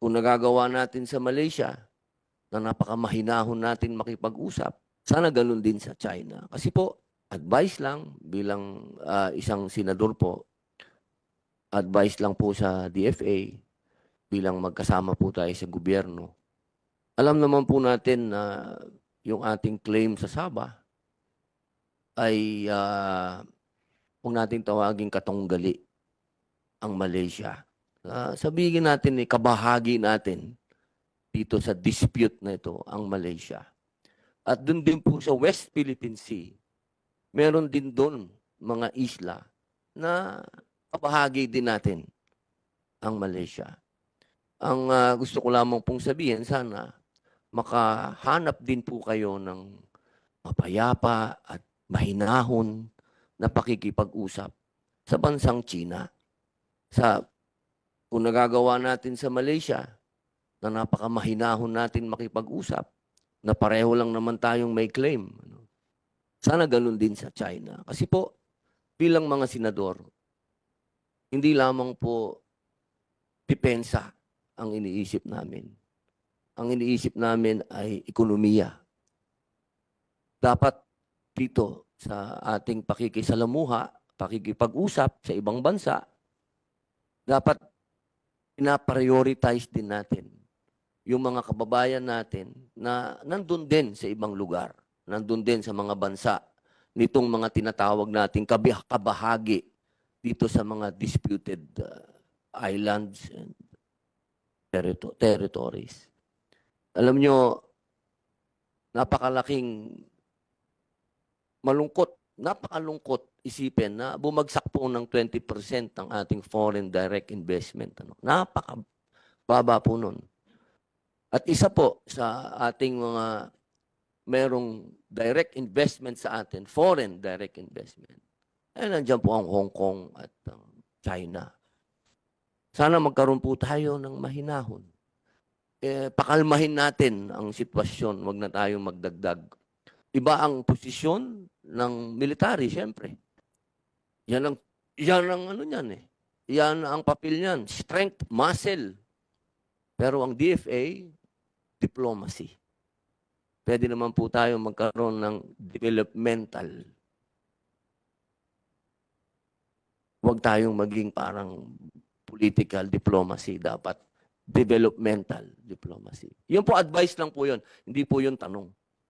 kung nagagawa natin sa Malaysia na napakamahinahon natin makipag-usap, sana ganun din sa China. Kasi po, advice lang bilang uh, isang senador po, advice lang po sa DFA bilang magkasama po tayo sa gobyerno. Alam naman po natin na yung ating claim sa Sabah ay uh, ah, kung natin tawagin katunggali ang Malaysia uh, sabihin natin, eh, kabahagi natin dito sa dispute na ito ang Malaysia. At doon din po sa West Philippine Sea, meron din doon mga isla na kabahagi din natin ang Malaysia. Ang uh, gusto ko lamang pong sabihin, sana makahanap din po kayo ng mapayapa at mahinahon na pakikipag-usap sa bansang China sa kung nagagawa natin sa Malaysia na napakamahinahon natin makipag-usap, na pareho lang naman tayong may claim. Ano, sana ganun din sa China. Kasi po, bilang mga senador, hindi lamang po pipensa ang iniisip namin. Ang iniisip namin ay ekonomiya. Dapat dito sa ating pakikisalamuha, pakikipag-usap sa ibang bansa, dapat pinaprioritize din natin yung mga kababayan natin na nandun din sa ibang lugar, nandun din sa mga bansa nitong mga tinatawag nating kabahagi dito sa mga disputed uh, islands and territo- territories. Alam nyo, napakalaking malungkot, napakalungkot isipin na bumagsak po ng 20% ang ating foreign direct investment. Ano? Napaka-baba po nun. At isa po sa ating mga merong direct investment sa atin, foreign direct investment. Eh, nandiyan po ang Hong Kong at ang China. Sana magkaroon po tayo ng mahinahon. Eh, pakalmahin natin ang sitwasyon. wag na tayong magdagdag. Iba ang posisyon ng military, siyempre. Yan ang, yan ang ano niyan eh. Yan ang papel niyan. Strength, muscle. Pero ang DFA, diplomacy. Pwede naman po tayo magkaroon ng developmental. Huwag tayong maging parang political diplomacy dapat developmental diplomacy. Yun po advice lang po yun. Hindi po yun tanong.